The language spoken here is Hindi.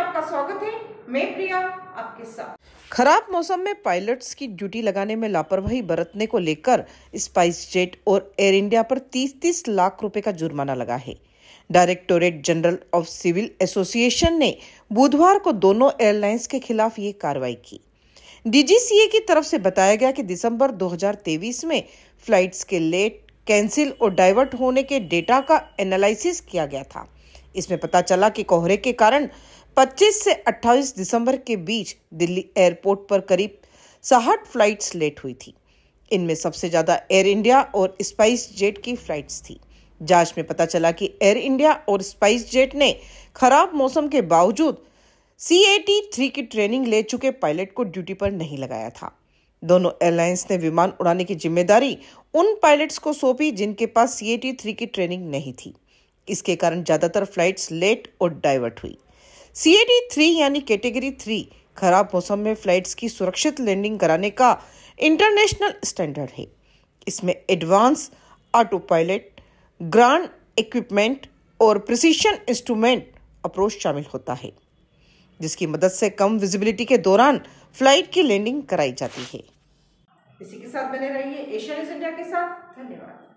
आपका स्वागत है मैं प्रिया आपके साथ खराब मौसम में पायलट्स की ड्यूटी लगाने में लापरवाही बरतने को लेकर स्पाइस जेट और एयर इंडिया पर 30-30 लाख रुपए का जुर्माना लगा है Directorate General of Civil Association ने बुधवार को दोनों एयरलाइंस के खिलाफ ये कार्रवाई की डीजीसीए की तरफ से बताया गया कि दिसंबर 2023 में फ्लाइट्स के लेट कैंसिल और डाइवर्ट होने के डेटा का एनालिसिस किया गया था इसमें पता चला कि कोहरे के कारण 25 से 28 दिसंबर के बीच दिल्ली एयरपोर्ट पर करीब साहठ फ्लाइट्स लेट हुई थी इनमें सबसे ज़्यादा एयर इंडिया और स्पाइस जेट की फ्लाइट्स थी जांच में पता चला कि एयर इंडिया और स्पाइस जेट ने खराब मौसम के बावजूद सी थ्री की ट्रेनिंग ले चुके पायलट को ड्यूटी पर नहीं लगाया था दोनों एयरलाइंस ने विमान उड़ाने की जिम्मेदारी उन पायलट्स को सौंपी जिनके पास सी ए थ्री की ट्रेनिंग नहीं थी इसके कारण ज़्यादातर फ्लाइट्स लेट और डाइवर्ट हुई सी डी थ्री यानी कैटेगरी थ्री खराब मौसम में फ्लाइट्स की सुरक्षित लैंडिंग कराने का इंटरनेशनल स्टैंडर्ड है इसमें advance autopilot ground equipment और प्रिसीशन इंस्ट्रूमेंट अप्रोच शामिल होता है जिसकी मदद से कम विजिबिलिटी के दौरान फ्लाइट की लैंडिंग कराई जाती है इसी के साथ बने रहिए एशियन इंडिया के साथ धन्यवाद